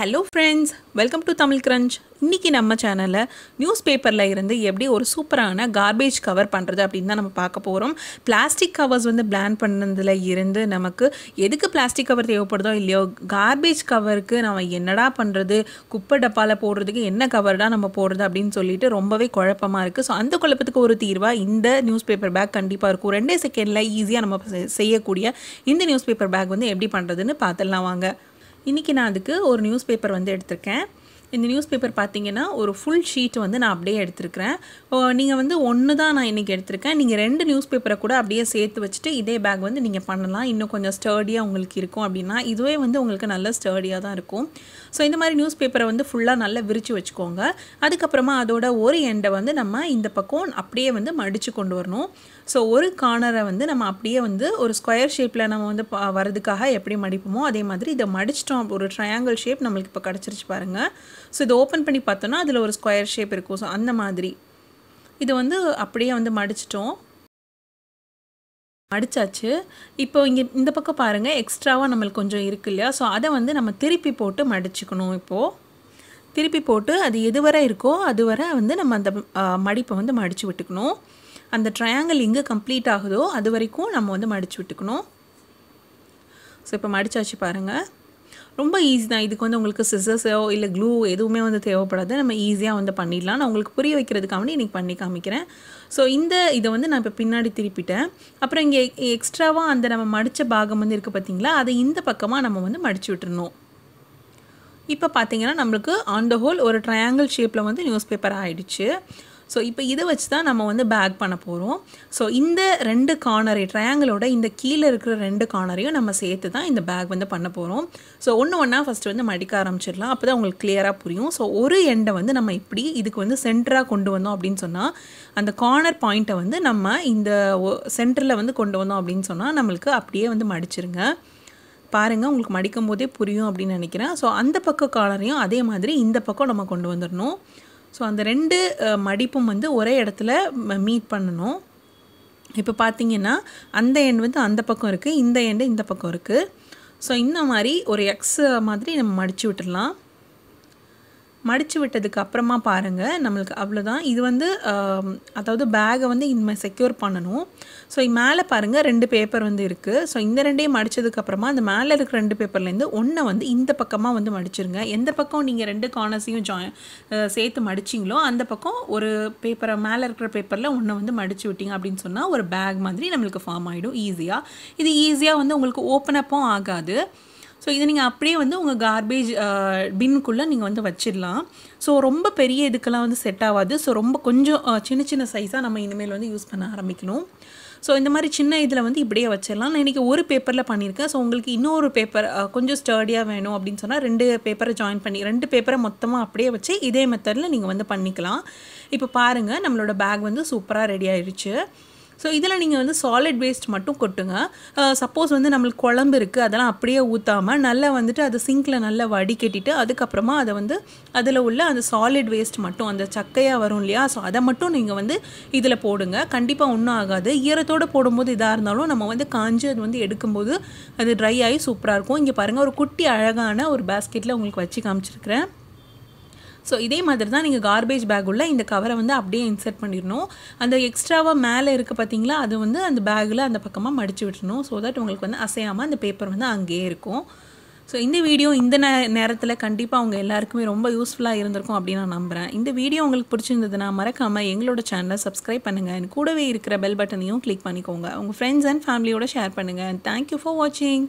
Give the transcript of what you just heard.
hello friends welcome to Tamil crunch இன்றைக்கி நம்ம சேனலில் நியூஸ் பேப்பரில் இருந்து எப்படி ஒரு சூப்பரான கார்பேஜ் கவர் பண்ணுறது அப்படின்னு தான் நம்ம பார்க்க போகிறோம் பிளாஸ்டிக் கவர்ஸ் வந்து பிளான் பண்ணதில் இருந்து நமக்கு எதுக்கு பிளாஸ்டிக் கவர் தேவைப்படுதோ இல்லையோ கார்பேஜ் கவருக்கு நம்ம என்னடா பண்ணுறது குப்பை டப்பாவில் போடுறதுக்கு என்ன கவர்டா நம்ம போடுறது அப்படின்னு சொல்லிட்டு ரொம்பவே குழப்பமாக இருக்குது ஸோ அந்த குழப்பத்துக்கு ஒரு தீர்வாக இந்த நியூஸ் பேப்பர் பேக் கண்டிப்பாக இருக்கும் ரெண்டே செகண்டில் ஈஸியாக நம்ம செய்யக்கூடிய இந்த நியூஸ் பேப்பர் பேக் வந்து எப்படி பண்ணுறதுன்னு பார்த்துடலாம் வாங்க இன்றைக்கி நான் அதுக்கு ஒரு நியூஸ் பேப்பர் வந்து எடுத்திருக்கேன் இந்த நியூஸ் பேப்பர் பார்த்தீங்கன்னா ஒரு ஃபுல் ஷீட் வந்து நான் அப்படியே எடுத்திருக்கிறேன் நீங்கள் வந்து ஒன்று தான் நான் இன்றைக்கி எடுத்திருக்கேன் நீங்கள் ரெண்டு நியூஸ் பேப்பரை கூட அப்படியே சேர்த்து வச்சுட்டு இதே பேக் வந்து நீங்கள் பண்ணலாம் இன்னும் கொஞ்சம் ஸ்டர்டியாக உங்களுக்கு இருக்கும் அப்படின்னா இதுவே வந்து உங்களுக்கு நல்ல ஸ்டர்டியாக தான் இருக்கும் ஸோ இந்த மாதிரி நியூஸ் பேப்பரை வந்து ஃபுல்லாக நல்லா விரித்து வச்சுக்கோங்க அதுக்கப்புறமா அதோட ஒரு எண்டை வந்து நம்ம இந்த பக்கம் அப்படியே வந்து மடித்து கொண்டு வரணும் ஸோ ஒரு கார்னரை வந்து நம்ம அப்படியே வந்து ஒரு ஸ்கொயர் ஷேப்பில் நம்ம வந்து வரதுக்காக எப்படி மடிப்போமோ அதே மாதிரி இதை மடிச்சிட்டோம் ஒரு ட்ரையாங்கிள் ஷேப் நம்மளுக்கு இப்போ கிடச்சிருச்சு பாருங்கள் ஸோ இதை ஓப்பன் பண்ணி பார்த்தோன்னா அதில் ஒரு ஸ்கொயர் ஷேப் இருக்கும் ஸோ அந்த மாதிரி இது வந்து அப்படியே வந்து மடிச்சிட்டோம் மடித்தாச்சு இப்போ இங்கே இந்த பக்கம் பாருங்கள் எக்ஸ்ட்ராவாக நம்மளுக்கு கொஞ்சம் இருக்கு இல்லையா ஸோ அதை வந்து நம்ம திருப்பி போட்டு மடிச்சுக்கணும் இப்போது திருப்பி போட்டு அது எது வரை இருக்கோ அது வரை வந்து நம்ம அந்த மடிப்பை வந்து மடித்து விட்டுக்கணும் அந்த ட்ரையாங்கிள் எங்கே கம்ப்ளீட் ஆகுதோ அது வரைக்கும் நம்ம வந்து மடித்து விட்டுக்கணும் ஸோ இப்போ மடித்தாச்சு பாருங்கள் ரொம்ப ஈஸி தான் இதுக்கு வந்து உங்களுக்கு சிசர்ஸோ இல்லை க்ளூ எதுவுமே வந்து தேவைப்படாது நம்ம ஈஸியாக வந்து பண்ணிடலாம் நான் உங்களுக்கு புரிய வைக்கிறதுக்காக வந்து இன்றைக்கி பண்ணி காமிக்கிறேன் ஸோ இந்த இதை வந்து நான் இப்போ பின்னாடி திருப்பிட்டேன் அப்புறம் இங்கே எக்ஸ்ட்ராவாக அந்த நம்ம மடித்த பாகம் வந்து இருக்குது பார்த்திங்களா அதை இந்த பக்கமாக நம்ம வந்து மடித்து விட்டுருணும் இப்போ பார்த்தீங்கன்னா நம்மளுக்கு ஆன் த ஹோல் ஒரு ட்ரையாங்கிள் ஷேப்பில் வந்து நியூஸ் பேப்பர் ஆகிடுச்சு ஸோ இப்போ இதை வச்சு தான் நம்ம வந்து பேக் பண்ண போகிறோம் ஸோ இந்த ரெண்டு கார்னரை ட்ரையாங்கிளோட இந்த கீழே இருக்கிற ரெண்டு கார்னரையும் நம்ம சேர்த்து தான் இந்த பேக் வந்து பண்ண போகிறோம் ஸோ ஒன்று ஒன்றா ஃபஸ்ட்டு வந்து மடிக்க ஆரம்பிச்சிடலாம் அப்போ தான் உங்களுக்கு கிளியராக புரியும் ஸோ ஒரு எண்டை வந்து நம்ம இப்படி இதுக்கு வந்து சென்டராக கொண்டு வந்தோம் அப்படின்னு சொன்னால் அந்த கார்னர் பாயிண்ட்டை வந்து நம்ம இந்த சென்டரில் வந்து கொண்டு வந்தோம் அப்படின்னு சொன்னால் நம்மளுக்கு அப்படியே வந்து மடிச்சிருங்க பாருங்கள் உங்களுக்கு மடிக்கும் போதே புரியும் அப்படின்னு நினைக்கிறேன் ஸோ அந்த பக்கம் காலரையும் அதே மாதிரி இந்த பக்கம் நம்ம கொண்டு வந்துடணும் ஸோ அந்த ரெண்டு மடிப்பும் வந்து ஒரே இடத்துல மீட் பண்ணணும் இப்போ பார்த்தீங்கன்னா அந்த எண்ட் வந்து அந்த பக்கம் இருக்குது இந்த எண்டு இந்த பக்கம் இருக்குது ஸோ இந்த மாதிரி ஒரு எக்ஸ் மாதிரி நம்ம மடித்து விட்டுடலாம் மடித்து விட்டதுக்கு அப்புறமா பாருங்கள் நம்மளுக்கு அவ்வளோதான் இது வந்து அதாவது பேகை வந்து இனிமேல் செக்யூர் பண்ணணும் ஸோ மேலே பாருங்கள் ரெண்டு பேப்பர் வந்து இருக்குது ஸோ இந்த ரெண்டையும் மடித்ததுக்கப்புறமா அந்த மேலே இருக்கிற ரெண்டு பேப்பர்லேருந்து ஒன்றை வந்து இந்த பக்கமாக வந்து மடிச்சிருங்க எந்த பக்கம் நீங்கள் ரெண்டு கார்னர்ஸையும் ஜாயின் சேர்த்து மடிச்சிங்களோ அந்த பக்கம் ஒரு பேப்பரை மேலே இருக்கிற பேப்பரில் ஒன்றை வந்து மடித்து விட்டீங்க அப்படின்னு சொன்னால் ஒரு பேக் மாதிரி நம்மளுக்கு ஃபார்ம் ஆகிடும் ஈஸியாக இது ஈஸியாக வந்து உங்களுக்கு ஓப்பன் ஆகாது ஸோ இதை நீங்கள் அப்படியே வந்து உங்கள் கார்பேஜ் பின்னுக்குள்ளே நீங்கள் வந்து வச்சிடலாம் ஸோ ரொம்ப பெரிய இதுக்கெல்லாம் வந்து செட் ஆகாது ஸோ ரொம்ப கொஞ்சம் சின்ன சின்ன சைஸாக நம்ம இனிமேல் வந்து யூஸ் பண்ண ஆரம்பிக்கணும் ஸோ இந்த மாதிரி சின்ன இதில் வந்து இப்படியே வச்சிடலாம் நான் இன்றைக்கி ஒரு பேப்பரில் பண்ணியிருக்கேன் ஸோ உங்களுக்கு இன்னொரு பேப்பர் கொஞ்சம் ஸ்டர்டியாக வேணும் அப்படின்னு சொன்னால் ரெண்டு பேப்பரை ஜாயின் பண்ணி ரெண்டு பேப்பரை மொத்தமாக அப்படியே வச்சு இதே மெத்தடில் நீங்கள் வந்து பண்ணிக்கலாம் இப்போ பாருங்கள் நம்மளோட பேக் வந்து சூப்பராக ரெடி ஆயிடுச்சு ஸோ இதில் நீங்கள் வந்து சாலிட் வேஸ்ட் மட்டும் கொட்டுங்க சப்போஸ் வந்து நம்மளுக்கு குழம்பு இருக்குது அதெல்லாம் அப்படியே ஊற்றாமல் நல்லா வந்துட்டு அதை சிங்கில் நல்லா வடிகட்டிட்டு அதுக்கப்புறமா அதை வந்து அதில் உள்ள அந்த சாலிட் வேஸ்ட் மட்டும் அந்த சக்கையாக வரும் இல்லையா ஸோ அதை மட்டும் நீங்கள் வந்து இதில் போடுங்க கண்டிப்பாக ஒன்றும் ஆகாது ஈரத்தோடு போடும்போது இதாக இருந்தாலும் நம்ம வந்து காஞ்சி அது வந்து எடுக்கும்போது அது ட்ரை ஆகி சூப்பராக இருக்கும் இங்கே பாருங்கள் ஒரு குட்டி அழகான ஒரு பேஸ்கெட்டில் உங்களுக்கு வச்சு காமிச்சிருக்கிறேன் ஸோ இதே மாதிரி தான் நீங்கள் கார்பேஜ் பேக் உள்ள இந்த கவரை வந்து அப்படியே இன்சர்ட் பண்ணிடணும் அந்த எக்ஸ்ட்ராவாக மேலே இருக்குது பார்த்தீங்களா அது வந்து அந்த பேக்கில் அந்த பக்கமாக மடித்து விட்டுணும் ஸோ தட் உங்களுக்கு வந்து அசையாமல் அந்த பேப்பர் வந்து அங்கேயே இருக்கும் ஸோ இந்த வீடியோ இந்த நே நேரத்தில் கண்டிப்பாக அவங்க எல்லாருக்குமே ரொம்ப யூஸ்ஃபுல்லாக இருந்திருக்கும் அப்படின்னு நான் நம்புகிறேன் இந்த வீடியோ உங்களுக்கு பிடிச்சிருந்ததுன்னா மறக்காமல் எங்களோட சேனலை சப்ஸ்கிரைப் பண்ணுங்கள் எனக்கு கூடவே இருக்கிற பெல் பட்டனையும் கிளிக் பண்ணிக்கோங்க உங்கள் ஃப்ரெண்ட்ஸ் அண்ட் ஃபேமிலியோட ஷேர் பண்ணுங்கள் தேங்க்யூ ஃபார் வாட்சிங்